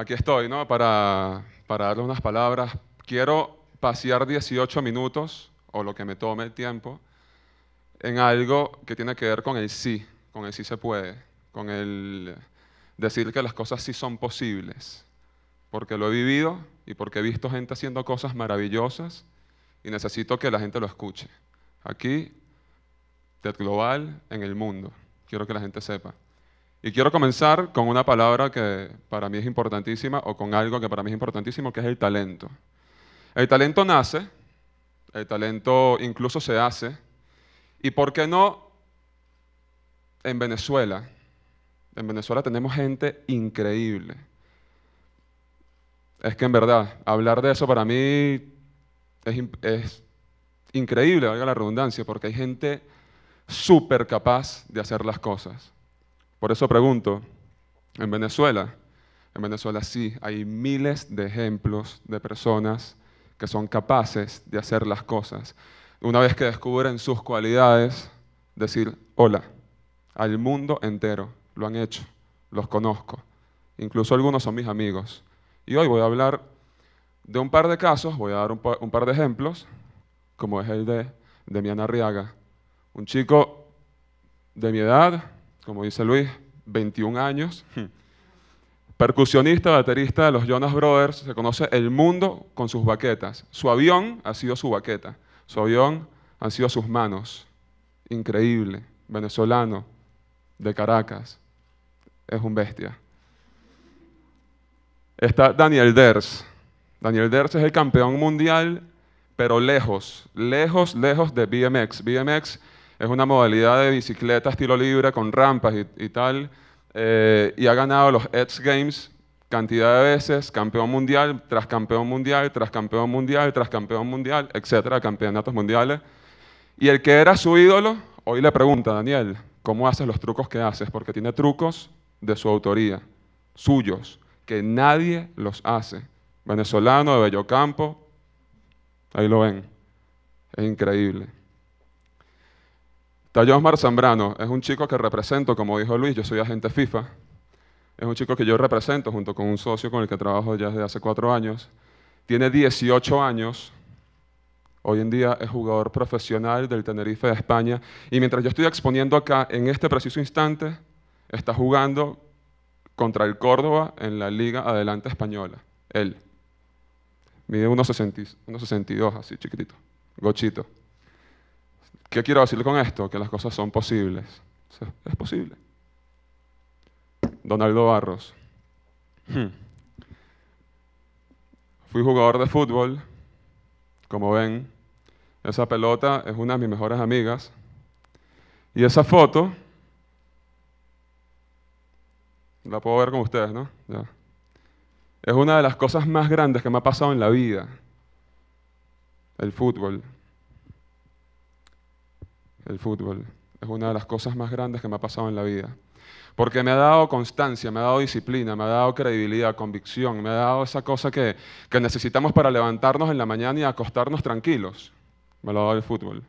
aquí estoy, ¿no? Para, para darle unas palabras. Quiero pasear 18 minutos, o lo que me tome el tiempo, en algo que tiene que ver con el sí, con el sí se puede, con el decir que las cosas sí son posibles, porque lo he vivido y porque he visto gente haciendo cosas maravillosas y necesito que la gente lo escuche. Aquí, TED Global, en el mundo. Quiero que la gente sepa. Y quiero comenzar con una palabra que para mí es importantísima o con algo que para mí es importantísimo, que es el talento. El talento nace, el talento incluso se hace, y por qué no en Venezuela. En Venezuela tenemos gente increíble. Es que en verdad, hablar de eso para mí es, increíble, valga la redundancia, porque hay gente súper capaz de hacer las cosas. Por eso pregunto, en Venezuela, en Venezuela sí hay miles de ejemplos de personas que son capaces de hacer las cosas. Una vez que descubren sus cualidades, decir, hola, al mundo entero, lo han hecho, los conozco, incluso algunos son mis amigos. Y hoy voy a hablar de un par de casos, voy a dar un, par, de ejemplos, como es el de Demiana Arriaga, un chico de mi edad, como dice Luis, 21 años. Percusionista, baterista de los Jonas Brothers, se conoce el mundo con sus baquetas. Su avión ha sido su baqueta, su avión han sido sus manos. Increíble, venezolano, de Caracas, es un bestia. Está Daniel Ders. Daniel Ders es el campeón mundial, pero lejos, lejos, lejos de BMX. BMX es una modalidad de bicicleta estilo libre con rampas y, tal, eh, y ha ganado los X Games cantidad de veces, campeón mundial, tras campeón mundial, tras campeón mundial, tras campeón mundial, etcétera, campeonatos mundiales. Y el que era su ídolo, hoy le pregunta, Daniel, ¿cómo haces los trucos que haces? Porque tiene trucos de su autoría, suyos, que nadie los hace. Venezolano de Bellocampo, ahí lo ven. Es increíble. Osmar Zambrano es un chico que represento, como dijo Luis, yo soy agente FIFA. Es un chico que yo represento junto con un socio con el que trabajo ya desde hace cuatro años. Tiene 18 años. Hoy en día es jugador profesional del Tenerife de España. Y mientras yo estoy exponiendo acá, en este preciso instante, está jugando contra el Córdoba en la Liga Adelante Española. Él. Mide 1,62, así chiquitito. Gochito. ¿Qué quiero decir con esto? Que las cosas son posibles. es posible. Donaldo Barros. Hmm. Fui jugador de fútbol. Como ven, esa pelota es una de mis mejores amigas. Y esa foto, la puedo ver con ustedes, ¿no? Es una de las cosas más grandes que me ha pasado en la vida. El fútbol el fútbol. Es una de las cosas más grandes que me ha pasado en la vida. Porque me ha dado constancia, me ha dado disciplina, me ha dado credibilidad, convicción, me ha dado esa cosa que, necesitamos para levantarnos en la mañana y acostarnos tranquilos. Me lo ha dado el fútbol.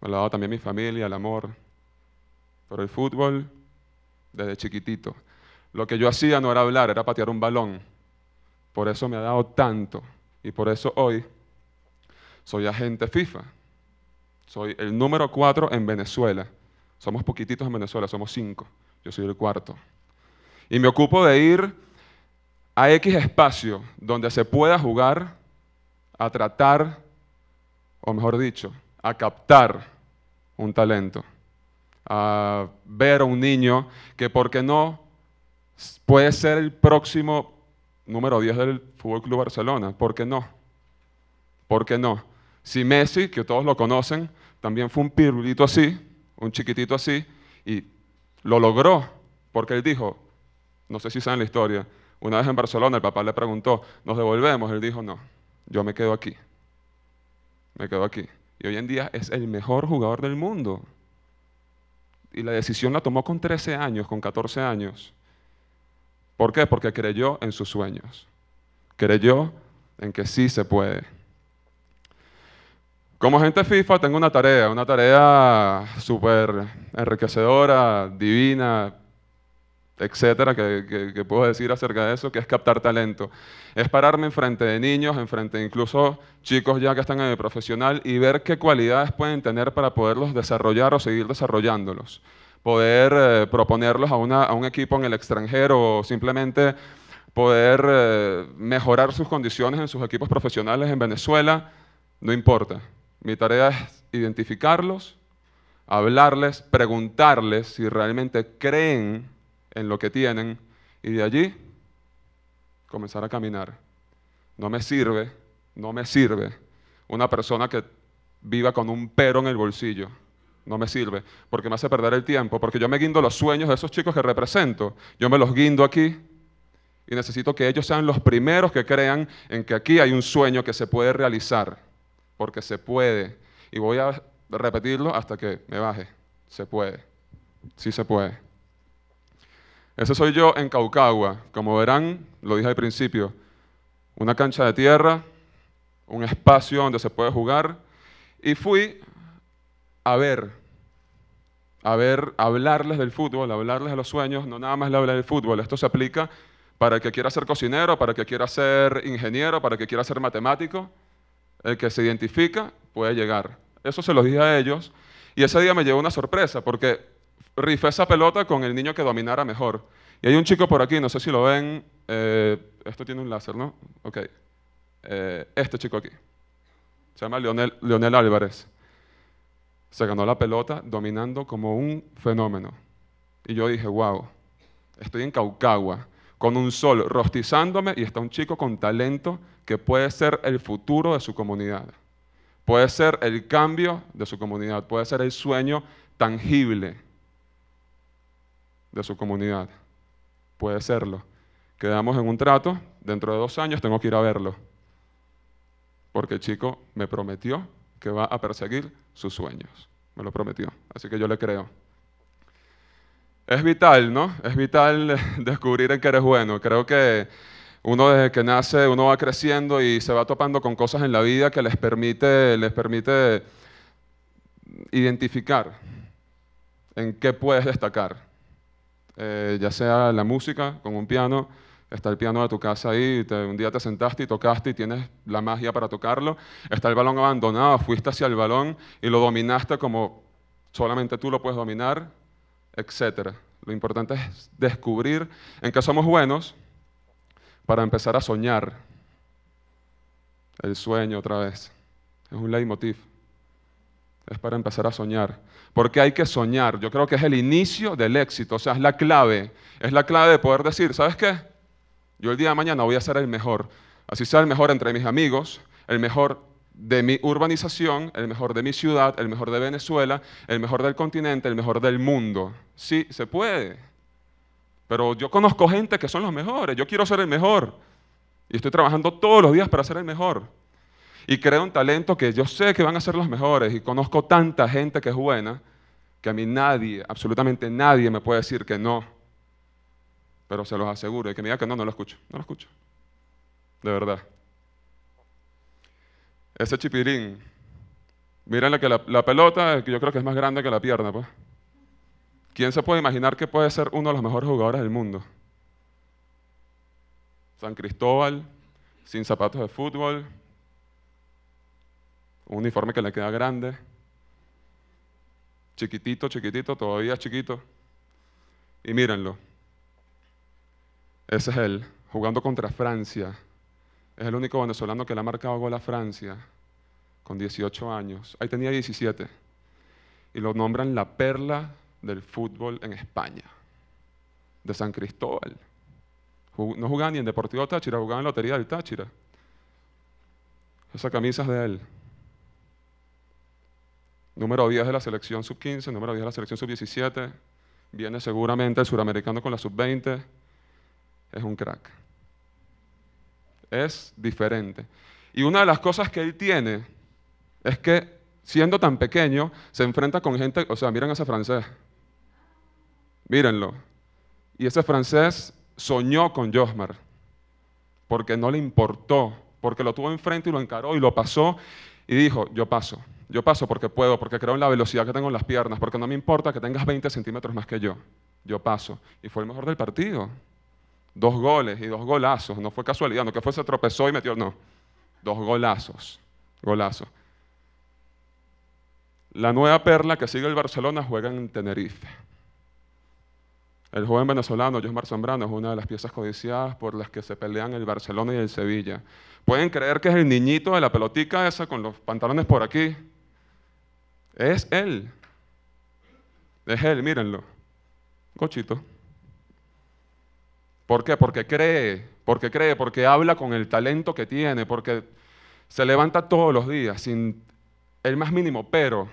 Me lo ha dado también mi familia, el amor. Pero el fútbol, desde chiquitito. Lo que yo hacía no era hablar, era patear un balón. Por eso me ha dado tanto. Y por eso hoy soy agente FIFA soy el número cuatro en Venezuela. Somos poquititos en Venezuela, somos cinco. Yo soy el cuarto. Y me ocupo de ir a X espacio donde se pueda jugar, a tratar, o mejor dicho, a captar un talento. A ver a un niño que, ¿por qué no? Puede ser el próximo número 10 del Fútbol Club Barcelona. ¿Por qué no? ¿Por qué no? Si Messi, que todos lo conocen, también fue un pirulito así, un chiquitito así, y lo logró, porque él dijo, no sé si saben la historia, una vez en Barcelona el papá le preguntó, ¿nos devolvemos? Él dijo, no, yo me quedo aquí. Me quedo aquí. Y hoy en día es el mejor jugador del mundo. Y la decisión la tomó con 13 años, con 14 años. ¿Por qué? Porque creyó en sus sueños. Creyó en que sí se puede. Como agente FIFA tengo una tarea, una tarea súper enriquecedora, divina, etcétera, que, puedo decir acerca de eso, que es captar talento. Es pararme enfrente de niños, enfrente incluso chicos ya que están en el profesional y ver qué cualidades pueden tener para poderlos desarrollar o seguir desarrollándolos. Poder eh, proponerlos a, un equipo en el extranjero o simplemente poder eh, mejorar sus condiciones en sus equipos profesionales en Venezuela, no importa mi tarea es identificarlos, hablarles, preguntarles si realmente creen en lo que tienen y de allí comenzar a caminar. No me sirve, no me sirve una persona que viva con un pero en el bolsillo. No me sirve, porque me hace perder el tiempo, porque yo me guindo los sueños de esos chicos que represento. Yo me los guindo aquí y necesito que ellos sean los primeros que crean en que aquí hay un sueño que se puede realizar porque se puede. Y voy a repetirlo hasta que me baje. Se puede. Sí se puede. Ese soy yo en Caucagua. Como verán, lo dije al principio, una cancha de tierra, un espacio donde se puede jugar. Y fui a ver, a ver, hablarles del fútbol, hablarles de los sueños, no nada más le hablar del fútbol. Esto se aplica para el que quiera ser cocinero, para el que quiera ser ingeniero, para el que quiera ser matemático. El que se identifica puede llegar. Eso se lo dije a ellos. Y ese día me llevó una sorpresa porque rifé esa pelota con el niño que dominara mejor. Y hay un chico por aquí, no sé si lo ven. Eh, esto tiene un láser, ¿no? Ok. Eh, este chico aquí. Se llama Leonel, Leonel Álvarez. Se ganó la pelota dominando como un fenómeno. Y yo dije, wow, estoy en Caucagua, con un sol rostizándome y está un chico con talento que puede ser el futuro de su comunidad, puede ser el cambio de su comunidad, puede ser el sueño tangible de su comunidad. Puede serlo. Quedamos en un trato, dentro de dos años tengo que ir a verlo, porque el chico me prometió que va a perseguir sus sueños. Me lo prometió, así que yo le creo. Es vital, ¿no? Es vital descubrir en qué eres bueno. Creo que uno desde que nace, uno va creciendo y se va topando con cosas en la vida que les permite, les permite identificar en qué puedes destacar. Eh, ya sea la música, con un piano, está el piano de tu casa ahí, un día te sentaste y tocaste y tienes la magia para tocarlo, está el balón abandonado, fuiste hacia el balón y lo dominaste como solamente tú lo puedes dominar, etc. Lo importante es descubrir en qué somos buenos para empezar a soñar el sueño otra vez. Es un leitmotiv. Es para empezar a soñar. Porque hay que soñar. Yo creo que es el inicio del éxito. O sea, es la clave. Es la clave de poder decir, ¿sabes qué? Yo el día de mañana voy a ser el mejor. Así sea el mejor entre mis amigos, el mejor de mi urbanización, el mejor de mi ciudad, el mejor de Venezuela, el mejor del continente, el mejor del mundo. Sí, se puede. Pero yo conozco gente que son los mejores, yo quiero ser el mejor. Y estoy trabajando todos los días para ser el mejor. Y creo en talento que yo sé que van a ser los mejores. Y conozco tanta gente que es buena que a mí nadie, absolutamente nadie me puede decir que no. Pero se los aseguro. Y que me diga que no, no lo escucho. No lo escucho. De verdad. Ese chipirín. Miren que la, pelota, que yo creo que es más grande que la pierna, pues. ¿Quién se puede imaginar que puede ser uno de los mejores jugadores del mundo? San Cristóbal, sin zapatos de fútbol, un uniforme que le queda grande, chiquitito, chiquitito, todavía chiquito. Y mírenlo. Ese es él, jugando contra Francia. Es el único venezolano que le ha marcado gol a Francia con 18 años. Ahí tenía 17. Y lo nombran la perla del fútbol en España, de San Cristóbal. No jugaba ni en Deportivo Táchira, jugaba en la Lotería del Táchira. Esa camisa es de él. Número 10 de la selección sub-15, número 10 de la selección sub-17. Viene seguramente el suramericano con la sub-20. Es un crack. Es diferente. Y una de las cosas que él tiene es que siendo tan pequeño se enfrenta con gente, o sea, miren a ese francés. Mírenlo. Y ese francés soñó con Josmar, porque no le importó, porque lo tuvo enfrente y lo encaró y lo pasó y dijo, yo paso, yo paso porque puedo, porque creo en la velocidad que tengo en las piernas, porque no me importa que tengas 20 centímetros más que yo, yo paso. Y fue el mejor del partido. Dos goles y dos golazos, no fue casualidad, no que fuese tropezó y metió, no, dos golazos, golazos. La nueva perla que sigue el Barcelona juega en Tenerife. El joven venezolano Josmar Zambrano es una de las piezas codiciadas por las que se pelean el Barcelona y el Sevilla. Pueden creer que es el niñito de la pelotica esa con los pantalones por aquí. Es él. Es él, mírenlo. Cochito. ¿Por qué? Porque cree, porque cree, porque habla con el talento que tiene, porque se levanta todos los días sin el más mínimo pero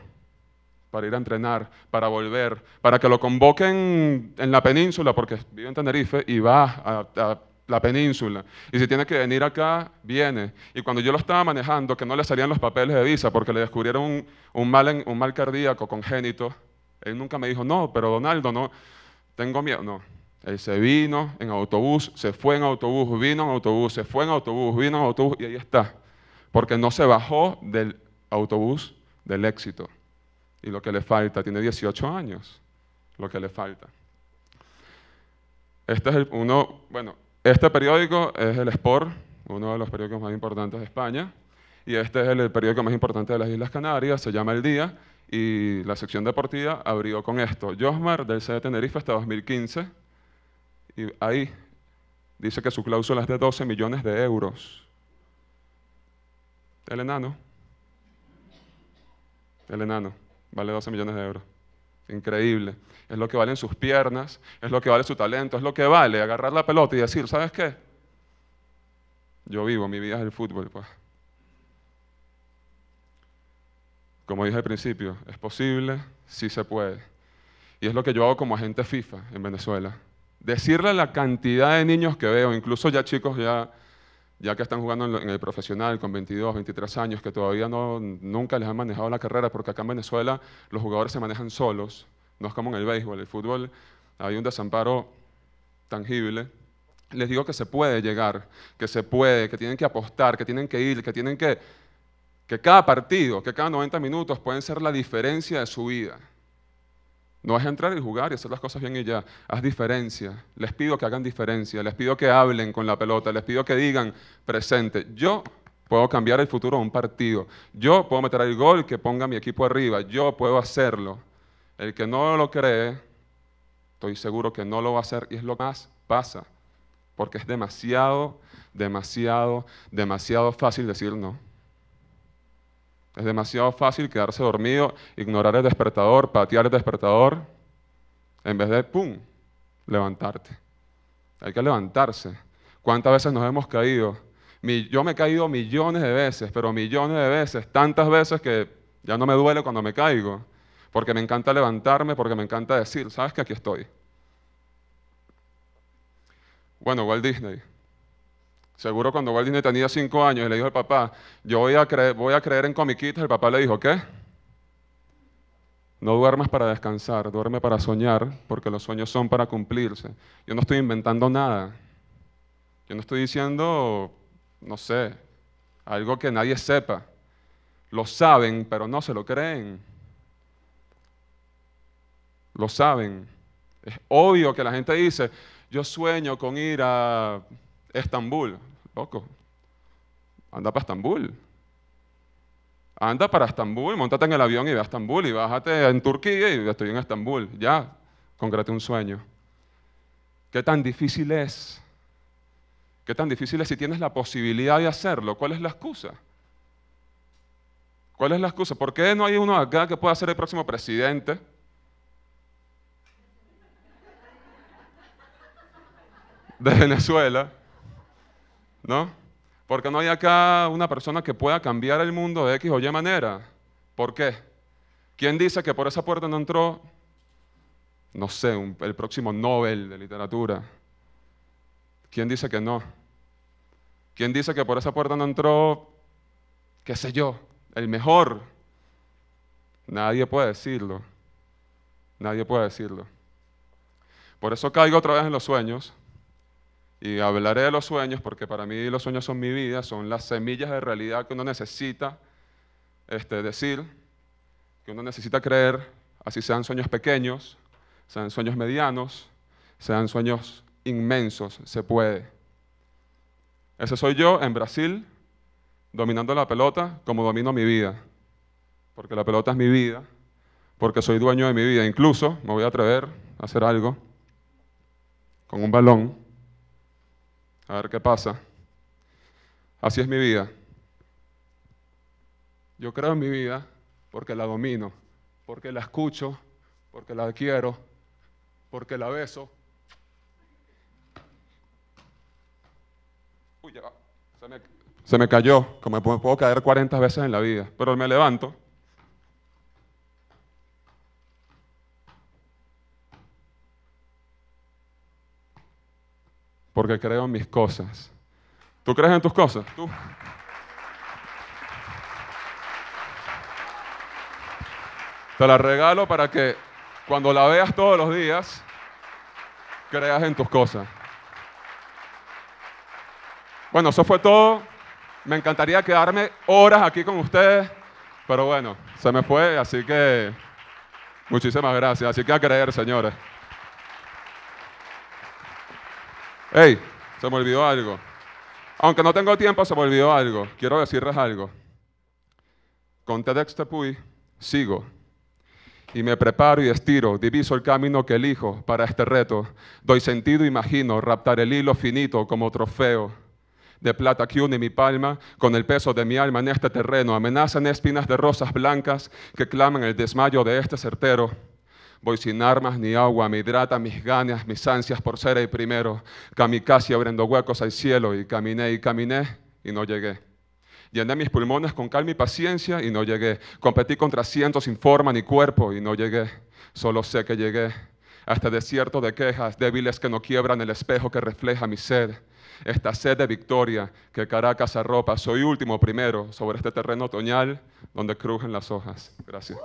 para ir a entrenar, para volver, para que lo convoquen en la península, porque vive en Tenerife y va a, la península. Y si tiene que venir acá, viene. Y cuando yo lo estaba manejando, que no le salían los papeles de visa porque le descubrieron un, mal, un mal cardíaco congénito, él nunca me dijo, no, pero Donaldo, no, tengo miedo. No, él se vino en autobús, se fue en autobús, vino en autobús, se fue en autobús, vino en autobús y ahí está. Porque no se bajó del autobús del éxito y lo que le falta, tiene 18 años, lo que le falta. Este es el, uno, bueno, este periódico es el Sport, uno de los periódicos más importantes de España, y este es el, periódico más importante de las Islas Canarias, se llama El Día, y la sección deportiva abrió con esto. Josmar del CD Tenerife hasta 2015, y ahí dice que su cláusula es de 12 millones de euros. El enano. El enano. Vale 12 millones de euros. Increíble. Es lo que valen sus piernas, es lo que vale su talento, es lo que vale agarrar la pelota y decir, ¿sabes qué? Yo vivo, mi vida es el fútbol, pues. Como dije al principio, es posible, sí se puede. Y es lo que yo hago como agente FIFA en Venezuela. Decirle la cantidad de niños que veo, incluso ya chicos ya ya que están jugando en el profesional con 22, 23 años, que todavía no, nunca les han manejado la carrera, porque acá en Venezuela los jugadores se manejan solos, no es como en el béisbol, el fútbol hay un desamparo tangible. Les digo que se puede llegar, que se puede, que tienen que apostar, que tienen que ir, que tienen que... que cada partido, que cada 90 minutos pueden ser la diferencia de su vida. No es entrar y jugar y hacer las cosas bien y ya. Haz diferencia. Les pido que hagan diferencia. Les pido que hablen con la pelota. Les pido que digan presente. Yo puedo cambiar el futuro de un partido. Yo puedo meter el gol que ponga mi equipo arriba. Yo puedo hacerlo. El que no lo cree, estoy seguro que no lo va a hacer y es lo que más pasa. Porque es demasiado, demasiado, demasiado fácil decir no. Es demasiado fácil quedarse dormido, ignorar el despertador, patear el despertador, en vez de, ¡pum!, levantarte. Hay que levantarse. ¿Cuántas veces nos hemos caído? Yo me he caído millones de veces, pero millones de veces, tantas veces que ya no me duele cuando me caigo, porque me encanta levantarme, porque me encanta decir, ¿sabes que aquí estoy? Bueno, Walt Disney. Seguro cuando Walt tenía cinco años y le dijo al papá, yo voy a creer, voy a creer en comiquitas, el papá le dijo, ¿qué? No duermas para descansar, duerme para soñar, porque los sueños son para cumplirse. Yo no estoy inventando nada. Yo no estoy diciendo, no sé, algo que nadie sepa. Lo saben, pero no se lo creen. Lo saben. Es obvio que la gente dice, yo sueño con ir a Estambul. Loco, anda para Estambul. Anda para Estambul, montate en el avión y ve a Estambul y bájate en Turquía y estoy en Estambul. Ya, concrete un sueño. ¿Qué tan difícil es? ¿Qué tan difícil es si tienes la posibilidad de hacerlo? ¿Cuál es la excusa? ¿Cuál es la excusa? ¿Por qué no hay uno acá que pueda ser el próximo presidente? De Venezuela. ¿no? Porque no hay acá una persona que pueda cambiar el mundo de X o Y manera. ¿Por qué? ¿Quién dice que por esa puerta no entró, no sé, el próximo Nobel de literatura? ¿Quién dice que no? ¿Quién dice que por esa puerta no entró, qué sé yo, el mejor? Nadie puede decirlo. Nadie puede decirlo. Por eso caigo otra vez en los sueños y hablaré de los sueños porque para mí los sueños son mi vida, son las semillas de realidad que uno necesita este, decir, que uno necesita creer, así sean sueños pequeños, sean sueños medianos, sean sueños inmensos, se puede. Ese soy yo en Brasil, dominando la pelota como domino mi vida, porque la pelota es mi vida, porque soy dueño de mi vida, incluso me voy a atrever a hacer algo con un balón a ver qué pasa. Así es mi vida. Yo creo en mi vida porque la domino, porque la escucho, porque la quiero, porque la beso. Uy, Se me, se me cayó, como puedo caer 40 veces en la vida, pero me levanto porque creo en mis cosas. ¿Tú crees en tus cosas? Te la regalo para que cuando la veas todos los días, creas en tus cosas. Bueno, eso fue todo. Me encantaría quedarme horas aquí con ustedes, pero bueno, se me fue, así que muchísimas gracias. Así que a creer, señores. Hey, se me olvidó algo. Aunque no tengo tiempo, se me olvidó algo. Quiero decirles algo. Con TEDx Tepuy sigo y me preparo y estiro, diviso el camino que elijo para este reto. Doy sentido, imagino, raptar el hilo finito como trofeo de plata que une mi palma con el peso de mi alma en este terreno. Amenazan espinas de rosas blancas que claman el desmayo de este certero. Voy sin armas ni agua, me hidrata mis ganas, mis ansias por ser el primero. Kamikaze abriendo huecos al cielo y caminé y caminé y no llegué. Llené mis pulmones con calma y paciencia y no llegué. Competí contra cientos sin forma ni cuerpo y no llegué. Solo sé que llegué hasta este desierto de quejas débiles que no quiebran el espejo que refleja mi sed. Esta sed de victoria que Caracas arropa. Soy último primero sobre este terreno otoñal donde crujen las hojas. Gracias.